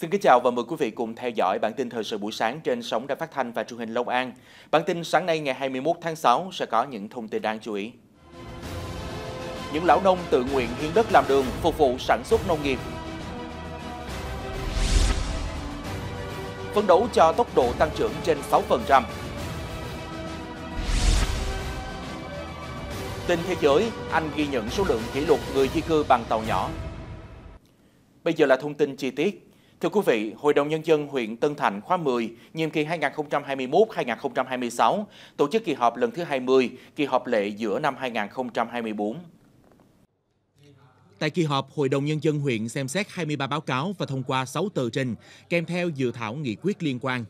Xin kính chào và mời quý vị cùng theo dõi bản tin thời sự buổi sáng trên sóng Đài phát thanh và truyền hình Long An. Bản tin sáng nay ngày 21 tháng 6 sẽ có những thông tin đáng chú ý. Những lão nông tự nguyện hiến đất làm đường phục vụ sản xuất nông nghiệp. Phấn đấu cho tốc độ tăng trưởng trên 6%. Tin thế giới, Anh ghi nhận số lượng kỷ lục người di cư bằng tàu nhỏ. Bây giờ là thông tin chi tiết. Thưa quý vị, Hội đồng Nhân dân huyện Tân Thành khóa 10, nhiệm kỳ 2021-2026, tổ chức kỳ họp lần thứ 20, kỳ họp lệ giữa năm 2024. Tại kỳ họp, Hội đồng Nhân dân huyện xem xét 23 báo cáo và thông qua 6 tờ trình, kèm theo dự thảo nghị quyết liên quan.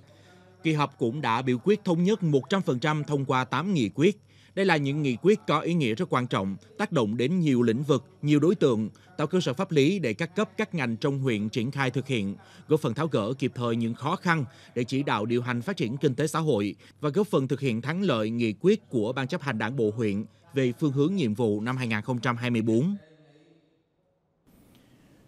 Kỳ họp cũng đã biểu quyết thống nhất 100% thông qua 8 nghị quyết. Đây là những nghị quyết có ý nghĩa rất quan trọng, tác động đến nhiều lĩnh vực, nhiều đối tượng, tạo cơ sở pháp lý để các cấp các ngành trong huyện triển khai thực hiện, góp phần tháo gỡ kịp thời những khó khăn để chỉ đạo điều hành phát triển kinh tế xã hội và góp phần thực hiện thắng lợi nghị quyết của Ban chấp hành Đảng bộ huyện về phương hướng nhiệm vụ năm 2024.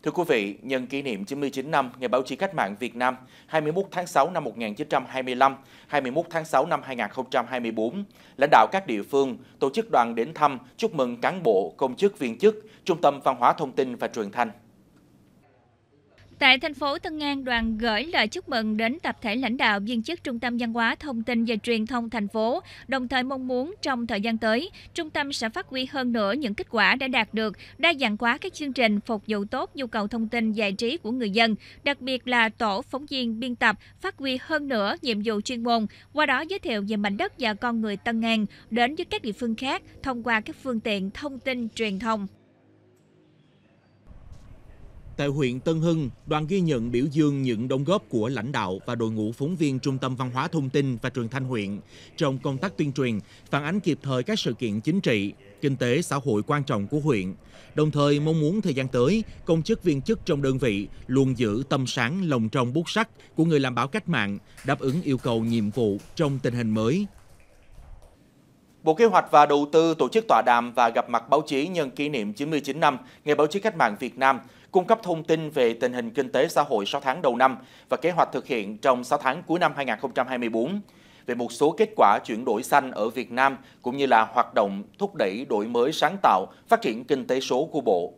Thưa quý vị, nhân kỷ niệm 99 năm Ngày báo chí cách mạng Việt Nam 21 tháng 6 năm 1925, 21 tháng 6 năm 2024, lãnh đạo các địa phương tổ chức đoàn đến thăm chúc mừng cán bộ, công chức viên chức, Trung tâm Văn hóa Thông tin và Truyền thanh. Tại thành phố Tân An, đoàn gửi lời chúc mừng đến tập thể lãnh đạo viên chức Trung tâm Văn hóa Thông tin và Truyền thông thành phố, đồng thời mong muốn trong thời gian tới, trung tâm sẽ phát huy hơn nữa những kết quả đã đạt được, đa dạng hóa các chương trình phục vụ tốt nhu cầu thông tin giải trí của người dân, đặc biệt là tổ phóng viên biên tập phát huy hơn nữa nhiệm vụ chuyên môn, qua đó giới thiệu về mảnh đất và con người Tân An đến với các địa phương khác thông qua các phương tiện thông tin truyền thông. Tại huyện Tân Hưng, đoàn ghi nhận biểu dương những đóng góp của lãnh đạo và đội ngũ phóng viên Trung tâm Văn hóa Thông tin và Truyền thanh huyện trong công tác tuyên truyền, phản ánh kịp thời các sự kiện chính trị, kinh tế, xã hội quan trọng của huyện. Đồng thời mong muốn thời gian tới, công chức viên chức trong đơn vị luôn giữ tâm sáng lòng trong bút sắc của người làm báo cách mạng, đáp ứng yêu cầu nhiệm vụ trong tình hình mới. Bộ Kế hoạch và Đầu tư tổ chức tọa đàm và gặp mặt báo chí nhân kỷ niệm 99 năm Ngày báo chí cách mạng Việt Nam – cung cấp thông tin về tình hình kinh tế xã hội 6 tháng đầu năm và kế hoạch thực hiện trong 6 tháng cuối năm 2024 về một số kết quả chuyển đổi xanh ở Việt Nam cũng như là hoạt động thúc đẩy đổi mới sáng tạo, phát triển kinh tế số của Bộ.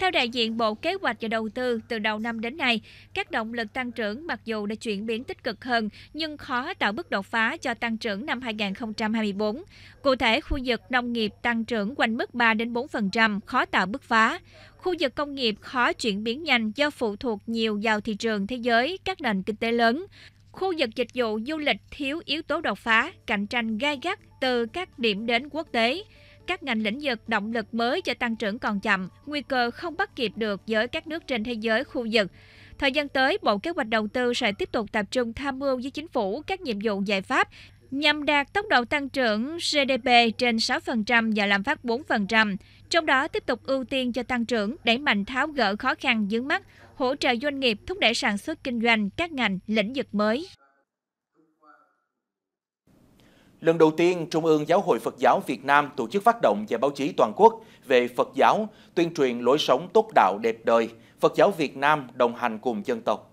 Theo đại diện Bộ Kế hoạch và Đầu tư, từ đầu năm đến nay, các động lực tăng trưởng mặc dù đã chuyển biến tích cực hơn nhưng khó tạo bước đột phá cho tăng trưởng năm 2024. Cụ thể, khu vực nông nghiệp tăng trưởng quanh mức 3 đến 4%, khó tạo bước phá. Khu vực công nghiệp khó chuyển biến nhanh do phụ thuộc nhiều vào thị trường thế giới, các nền kinh tế lớn. Khu vực dịch vụ du lịch thiếu yếu tố đột phá, cạnh tranh gai gắt từ các điểm đến quốc tế các ngành lĩnh vực động lực mới cho tăng trưởng còn chậm, nguy cơ không bắt kịp được với các nước trên thế giới khu vực. Thời gian tới, Bộ Kế hoạch Đầu tư sẽ tiếp tục tập trung tham mưu với chính phủ các nhiệm vụ giải pháp nhằm đạt tốc độ tăng trưởng GDP trên 6% và lạm phát 4%, trong đó tiếp tục ưu tiên cho tăng trưởng, đẩy mạnh tháo gỡ khó khăn vướng mắt, hỗ trợ doanh nghiệp thúc đẩy sản xuất kinh doanh các ngành lĩnh vực mới. Lần đầu tiên, Trung ương Giáo hội Phật giáo Việt Nam tổ chức phát động và báo chí toàn quốc về Phật giáo, tuyên truyền lối sống tốt đạo đẹp đời, Phật giáo Việt Nam đồng hành cùng dân tộc.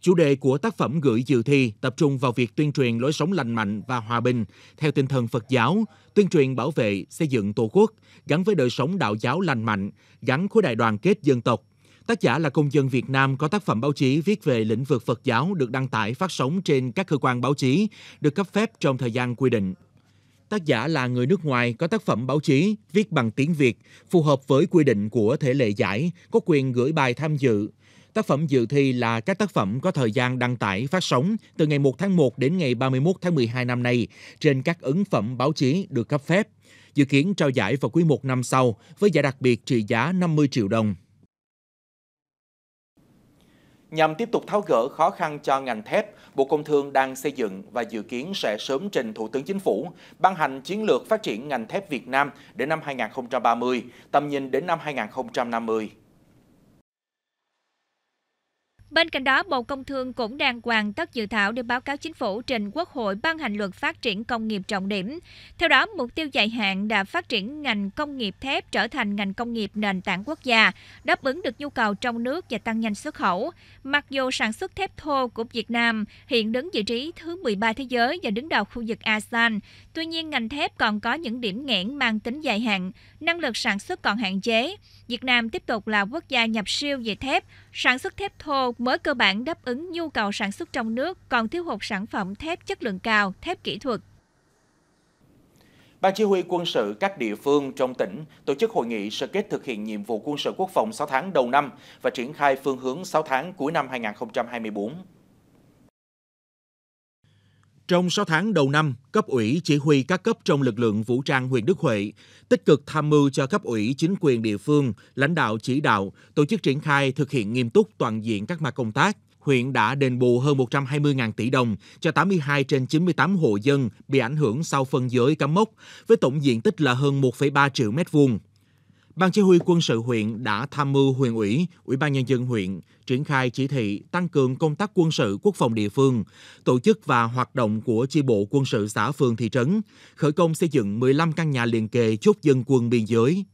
Chủ đề của tác phẩm gửi dự thi tập trung vào việc tuyên truyền lối sống lành mạnh và hòa bình theo tinh thần Phật giáo, tuyên truyền bảo vệ, xây dựng Tổ quốc, gắn với đời sống đạo giáo lành mạnh, gắn khối đại đoàn kết dân tộc Tác giả là công dân Việt Nam có tác phẩm báo chí viết về lĩnh vực Phật giáo được đăng tải phát sóng trên các cơ quan báo chí, được cấp phép trong thời gian quy định. Tác giả là người nước ngoài có tác phẩm báo chí viết bằng tiếng Việt, phù hợp với quy định của thể lệ giải, có quyền gửi bài tham dự. Tác phẩm dự thi là các tác phẩm có thời gian đăng tải phát sóng từ ngày 1 tháng 1 đến ngày 31 tháng 12 năm nay trên các ấn phẩm báo chí được cấp phép. Dự kiến trao giải vào quý một năm sau với giải đặc biệt trị giá 50 triệu đồng. Nhằm tiếp tục tháo gỡ khó khăn cho ngành thép, Bộ Công Thương đang xây dựng và dự kiến sẽ sớm trình Thủ tướng Chính phủ ban hành chiến lược phát triển ngành thép Việt Nam đến năm 2030, tầm nhìn đến năm 2050. Bên cạnh đó, Bộ Công Thương cũng đang hoàn tất dự thảo để báo cáo chính phủ trình Quốc hội ban hành luật phát triển công nghiệp trọng điểm. Theo đó, mục tiêu dài hạn đã phát triển ngành công nghiệp thép trở thành ngành công nghiệp nền tảng quốc gia, đáp ứng được nhu cầu trong nước và tăng nhanh xuất khẩu. Mặc dù sản xuất thép thô của Việt Nam hiện đứng vị trí thứ 13 thế giới và đứng đầu khu vực ASEAN, tuy nhiên ngành thép còn có những điểm nghẽn mang tính dài hạn, năng lực sản xuất còn hạn chế. Việt Nam tiếp tục là quốc gia nhập siêu về thép, Sản xuất thép thô mới cơ bản đáp ứng nhu cầu sản xuất trong nước, còn thiếu hụt sản phẩm thép chất lượng cao, thép kỹ thuật. Ban chỉ huy quân sự các địa phương trong tỉnh tổ chức hội nghị sơ kết thực hiện nhiệm vụ quân sự quốc phòng 6 tháng đầu năm và triển khai phương hướng 6 tháng cuối năm 2024. Trong 6 tháng đầu năm, cấp ủy chỉ huy các cấp trong lực lượng vũ trang huyện Đức Huệ tích cực tham mưu cho cấp ủy chính quyền địa phương, lãnh đạo chỉ đạo, tổ chức triển khai thực hiện nghiêm túc toàn diện các mặt công tác. Huyện đã đền bù hơn 120.000 tỷ đồng cho 82 trên 98 hộ dân bị ảnh hưởng sau phân giới cắm mốc, với tổng diện tích là hơn 1,3 triệu mét vuông. Ban chỉ huy quân sự huyện đã tham mưu huyện ủy, ủy ban nhân dân huyện triển khai chỉ thị tăng cường công tác quân sự quốc phòng địa phương, tổ chức và hoạt động của chi bộ quân sự xã phường thị trấn, khởi công xây dựng 15 căn nhà liền kề chốt dân quân biên giới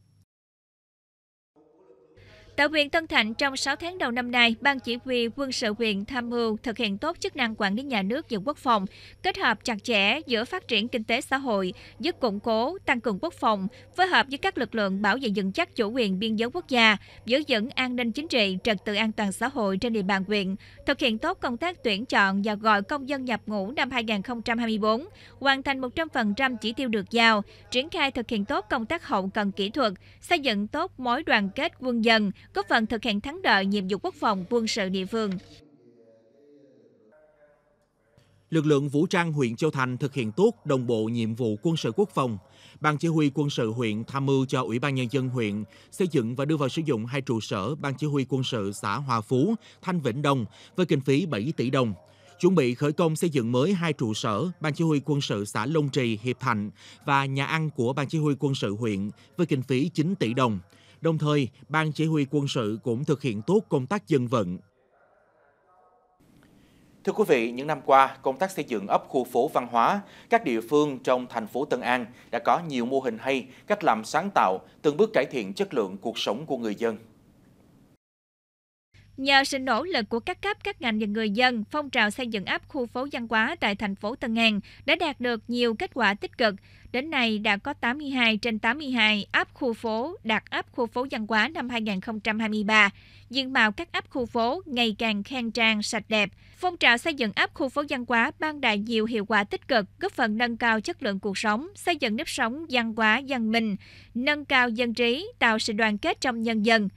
Tại huyện Tân Thạnh, trong 6 tháng đầu năm nay, Ban Chỉ huy quân sự huyện tham mưu thực hiện tốt chức năng quản lý nhà nước về quốc phòng, kết hợp chặt chẽ giữa phát triển kinh tế xã hội, giúp củng cố, tăng cường quốc phòng, phối hợp với các lực lượng bảo vệ vững chắc chủ quyền biên giới quốc gia, giữ vững an ninh chính trị, trật tự an toàn xã hội trên địa bàn huyện, thực hiện tốt công tác tuyển chọn và gọi công dân nhập ngũ năm 2024, hoàn thành 100% chỉ tiêu được giao, triển khai thực hiện tốt công tác hậu cần kỹ thuật, xây dựng tốt mối đoàn kết quân dân, góp phần thực hiện thắng lợi nhiệm vụ quốc phòng quân sự địa phương. Lực lượng vũ trang huyện Châu Thành thực hiện tốt đồng bộ nhiệm vụ quân sự quốc phòng. Ban chỉ huy quân sự huyện tham mưu cho Ủy ban nhân dân huyện xây dựng và đưa vào sử dụng hai trụ sở Ban chỉ huy quân sự xã Hòa Phú, Thanh Vĩnh Đông với kinh phí 7 tỷ đồng chuẩn bị khởi công xây dựng mới hai trụ sở Ban Chỉ huy quân sự xã Long Trì, Hiệp Thạnh và nhà ăn của Ban Chỉ huy quân sự huyện với kinh phí 9 tỷ đồng. Đồng thời, Ban Chỉ huy quân sự cũng thực hiện tốt công tác dân vận. Thưa quý vị, những năm qua, công tác xây dựng ấp khu phố văn hóa, các địa phương trong thành phố Tân An đã có nhiều mô hình hay, cách làm sáng tạo, từng bước cải thiện chất lượng cuộc sống của người dân. Nhờ sự nỗ lực của các cấp, các ngành và người dân, phong trào xây dựng ấp khu phố văn hóa tại thành phố Tân An đã đạt được nhiều kết quả tích cực. Đến nay đã có 82 trên 82 ấp khu phố đạt ấp khu phố văn hóa năm 2023. Diện mạo các ấp khu phố ngày càng khang trang, sạch đẹp. Phong trào xây dựng ấp khu phố văn hóa mang lại nhiều hiệu quả tích cực, góp phần nâng cao chất lượng cuộc sống, xây dựng nếp sống văn hóa dân minh, nâng cao dân trí, tạo sự đoàn kết trong nhân dân.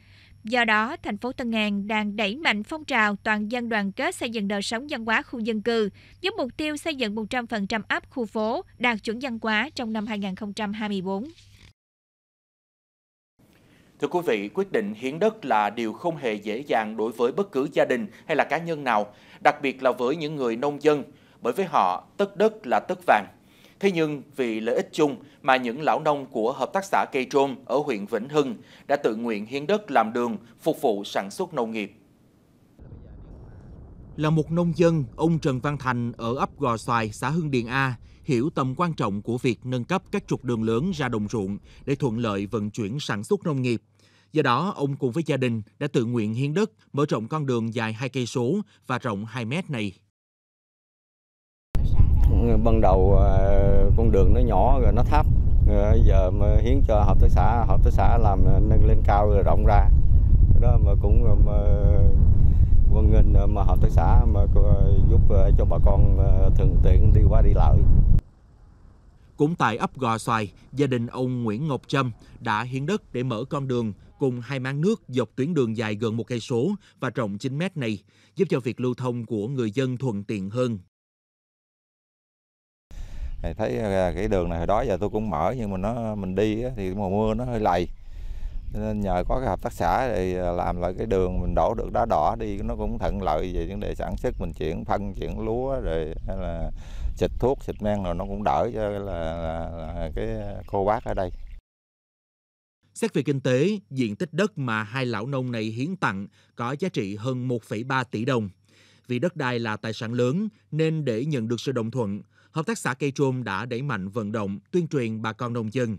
Do đó, thành phố Tân An đang đẩy mạnh phong trào toàn dân đoàn kết xây dựng đời sống văn hóa khu dân cư, với mục tiêu xây dựng 100% ấp khu phố đạt chuẩn văn hóa trong năm 2024. Thưa quý vị, quyết định hiến đất là điều không hề dễ dàng đối với bất cứ gia đình hay là cá nhân nào, đặc biệt là với những người nông dân, bởi với họ, tất đất là tất vàng. Thế nhưng vì lợi ích chung mà những lão nông của Hợp tác xã Cây Trôm ở huyện Vĩnh Hưng đã tự nguyện hiến đất làm đường phục vụ sản xuất nông nghiệp. Là một nông dân, ông Trần Văn Thành ở ấp Gò Xoài, xã Hưng Điền A, hiểu tầm quan trọng của việc nâng cấp các trục đường lớn ra đồng ruộng để thuận lợi vận chuyển sản xuất nông nghiệp. Do đó, ông cùng với gia đình đã tự nguyện hiến đất, mở rộng con đường dài 2 cây số và rộng 2 mét này ban đầu ờ, con đường nó nhỏ rồi nó thấp rồi ờ, giờ mà hiến cho hợp tác xã hợp tác xã làm ờ, nâng lên cao rồi rộng ra đó mà cũng mà, quân nghênh mà hợp tác xã mà giúp cho bà con thường tiện đi qua đi lại cũng tại ấp Gò Xoài, gia đình ông Nguyễn Ngọc Trâm đã hiến đất để mở con đường cùng hai máng nước dọc tuyến đường dài gần một cây số và rộng 9 mét này, giúp cho việc lưu thông của người dân thuận tiện hơn thì thấy à, cái đường này hồi đó giờ tôi cũng mở nhưng mà nó mình đi thì mùa mưa nó hơi lầy nên nhờ có cái hợp tác xã thì à, làm lại cái đường mình đổ được đá đỏ đi nó cũng thuận lợi về vấn đề sản xuất mình chuyển phân chuyển lúa rồi hay là xịt thuốc xịt men rồi nó cũng đỡ cho là, là, là cái cô bác ở đây Xét về kinh tế, diện tích đất mà hai lão nông này hiến tặng có giá trị hơn 1,3 tỷ đồng. Vì đất đai là tài sản lớn nên để nhận được sự đồng thuận, Hợp tác xã Cây Trôm đã đẩy mạnh vận động, tuyên truyền bà con nông dân.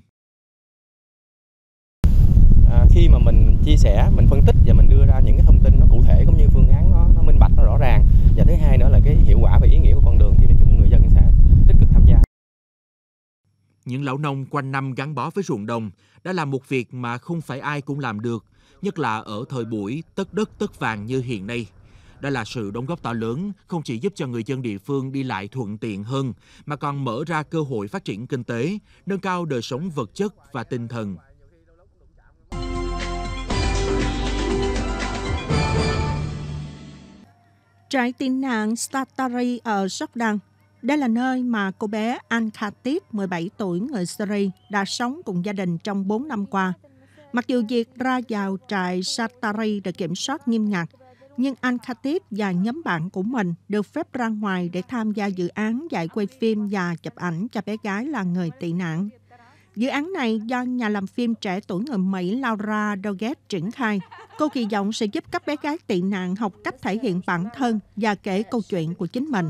À, khi mà mình chia sẻ, mình phân tích và mình đưa ra những cái thông tin nó cụ thể cũng như phương án nó, nó minh bạch, nó rõ ràng. Và thứ hai nữa là cái hiệu quả và ý nghĩa của con đường thì nói chung người dân sẽ tích cực tham gia. Những lão nông quanh năm gắn bó với ruộng đồng đã làm một việc mà không phải ai cũng làm được, nhất là ở thời buổi tất đất tất vàng như hiện nay. Đó là sự đóng góp to lớn, không chỉ giúp cho người dân địa phương đi lại thuận tiện hơn, mà còn mở ra cơ hội phát triển kinh tế, nâng cao đời sống vật chất và tinh thần Trại tị nạn Statari ở Jordan. Đây là nơi mà cô bé An Khatib, 17 tuổi, người Syria, đã sống cùng gia đình trong 4 năm qua. Mặc dù việc ra vào trại Statari được kiểm soát nghiêm ngặt, nhưng anh Khatib và nhóm bạn của mình được phép ra ngoài để tham gia dự án dạy quay phim và chụp ảnh cho bé gái là người tị nạn. Dự án này do nhà làm phim trẻ tuổi người Mỹ Laura Doggett triển khai. Cô kỳ vọng sẽ giúp các bé gái tị nạn học cách thể hiện bản thân và kể câu chuyện của chính mình.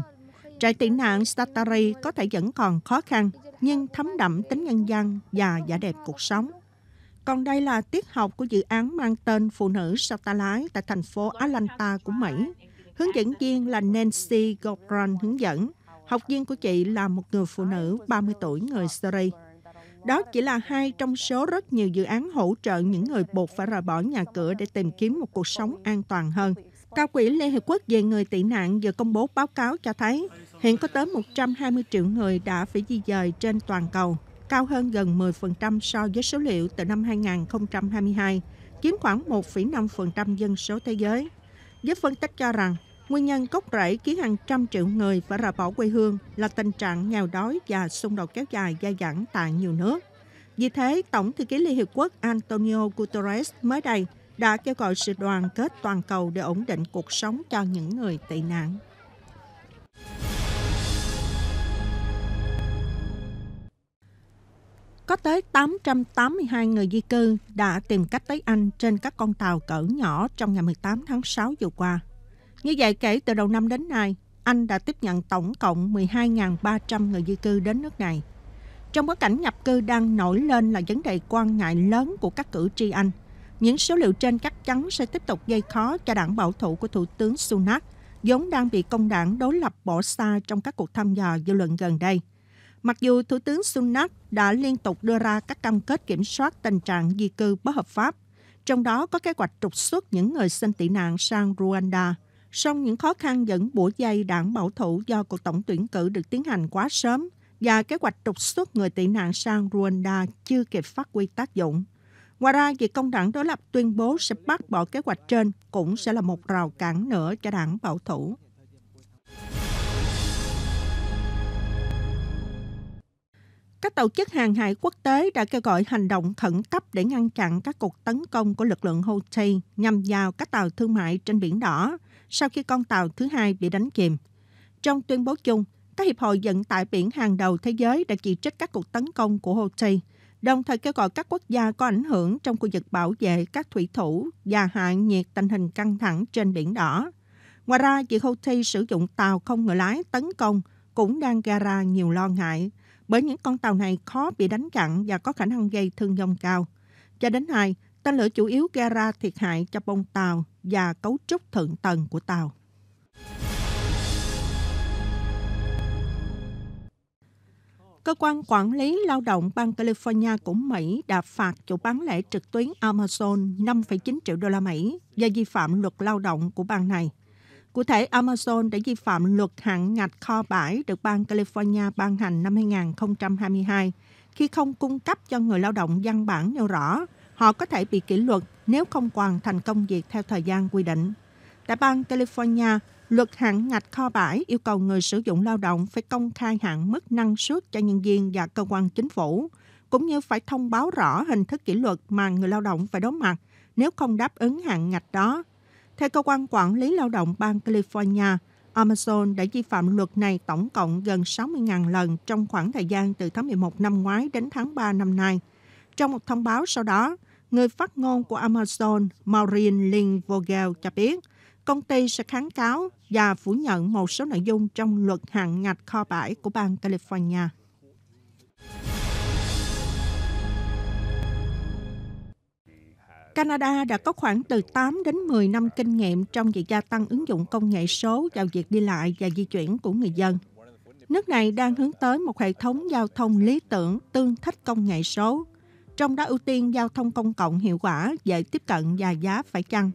Trại tị nạn Statari có thể vẫn còn khó khăn, nhưng thấm đậm tính nhân dân và vẻ đẹp cuộc sống. Còn đây là tiết học của dự án mang tên Phụ nữ sao ta lái tại thành phố Atlanta của Mỹ. Hướng dẫn viên là Nancy Gopran hướng dẫn. Học viên của chị là một người phụ nữ 30 tuổi người Syria. Đó chỉ là hai trong số rất nhiều dự án hỗ trợ những người buộc phải rời bỏ nhà cửa để tìm kiếm một cuộc sống an toàn hơn. Cao quỹ Liên Hiệp Quốc về người tị nạn vừa công bố báo cáo cho thấy hiện có tới 120 triệu người đã phải di dời trên toàn cầu cao hơn gần 10% so với số liệu từ năm 2022, chiếm khoảng 1,5% dân số thế giới. Giới phân tích cho rằng, nguyên nhân gốc rễ khiến hàng trăm triệu người phải rời bỏ quê hương là tình trạng nghèo đói và xung đột kéo dài dai dẳng tại nhiều nước. Vì thế, Tổng thư ký Liên Hiệp Quốc Antonio Guterres mới đây đã kêu gọi sự đoàn kết toàn cầu để ổn định cuộc sống cho những người tị nạn. Có tới 882 người di cư đã tìm cách tới Anh trên các con tàu cỡ nhỏ trong ngày 18 tháng 6 vừa qua. Như vậy, kể từ đầu năm đến nay, Anh đã tiếp nhận tổng cộng 12.300 người di cư đến nước này. Trong bối cảnh nhập cư đang nổi lên là vấn đề quan ngại lớn của các cử tri Anh, những số liệu trên chắc chắn sẽ tiếp tục gây khó cho đảng bảo thủ của Thủ tướng Sunak, vốn đang bị công đảng đối lập bỏ xa trong các cuộc thăm dò dư luận gần đây. Mặc dù Thủ tướng Sunak đã liên tục đưa ra các cam kết kiểm soát tình trạng di cư bất hợp pháp, trong đó có kế hoạch trục xuất những người xin tị nạn sang Rwanda. Song những khó khăn dẫn bủa dây đảng bảo thủ do cuộc tổng tuyển cử được tiến hành quá sớm và kế hoạch trục xuất người tị nạn sang Rwanda chưa kịp phát huy tác dụng. Ngoài ra, việc công đảng đối lập tuyên bố sẽ bác bỏ kế hoạch trên cũng sẽ là một rào cản nữa cho đảng bảo thủ. Các tổ chức hàng hải quốc tế đã kêu gọi hành động khẩn cấp để ngăn chặn các cuộc tấn công của lực lượng Houthi nhằm vào các tàu thương mại trên biển đỏ sau khi con tàu thứ hai bị đánh chìm. Trong tuyên bố chung, các hiệp hội vận tải biển hàng đầu thế giới đã chỉ trích các cuộc tấn công của Houthi, đồng thời kêu gọi các quốc gia có ảnh hưởng trong khu vực bảo vệ các thủy thủ và hạ nhiệt tình hình căng thẳng trên biển đỏ. Ngoài ra, việc Houthi sử dụng tàu không người lái tấn công cũng đang gây ra nhiều lo ngại – bởi những con tàu này khó bị đánh chặn và có khả năng gây thương vong cao. Cho đến nay, tên lửa chủ yếu gây ra thiệt hại cho bông tàu và cấu trúc thượng tầng của tàu. Cơ quan quản lý lao động bang California của Mỹ đã phạt chủ bán lẻ trực tuyến Amazon 5,9 triệu đô la Mỹ do vi phạm luật lao động của bang này. Cụ thể, Amazon đã vi phạm luật hạn ngạch kho bãi được bang California ban hành năm 2022 khi không cung cấp cho người lao động văn bản nêu rõ họ có thể bị kỷ luật nếu không hoàn thành công việc theo thời gian quy định. Tại bang California, luật hạn ngạch kho bãi yêu cầu người sử dụng lao động phải công khai hạn mức năng suất cho nhân viên và cơ quan chính phủ, cũng như phải thông báo rõ hình thức kỷ luật mà người lao động phải đối mặt nếu không đáp ứng hạn ngạch đó theo cơ quan quản lý lao động bang California, Amazon đã vi phạm luật này tổng cộng gần 60.000 lần trong khoảng thời gian từ tháng 11 năm ngoái đến tháng 3 năm nay. Trong một thông báo sau đó, người phát ngôn của Amazon Maureen Lynn Vogel cho biết công ty sẽ kháng cáo và phủ nhận một số nội dung trong luật hạn ngạch kho bãi của bang California. Canada đã có khoảng từ 8 đến 10 năm kinh nghiệm trong việc gia tăng ứng dụng công nghệ số vào việc đi lại và di chuyển của người dân. Nước này đang hướng tới một hệ thống giao thông lý tưởng tương thích công nghệ số, trong đó ưu tiên giao thông công cộng hiệu quả, dễ tiếp cận và giá phải chăng.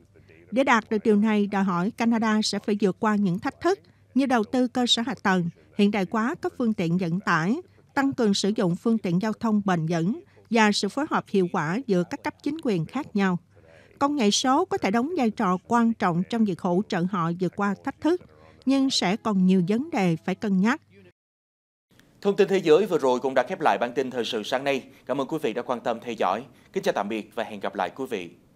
Để đạt được điều này, đòi hỏi Canada sẽ phải vượt qua những thách thức như đầu tư cơ sở hạ tầng, hiện đại quá các phương tiện vận tải, tăng cường sử dụng phương tiện giao thông bền vững, và sự phối hợp hiệu quả giữa các cấp chính quyền khác nhau. Công nghệ số có thể đóng vai trò quan trọng trong việc hỗ trợ họ vượt qua thách thức, nhưng sẽ còn nhiều vấn đề phải cân nhắc. Thông tin thế giới vừa rồi cũng đã khép lại bản tin thời sự sáng nay. Cảm ơn quý vị đã quan tâm theo dõi. Kính chào tạm biệt và hẹn gặp lại quý vị.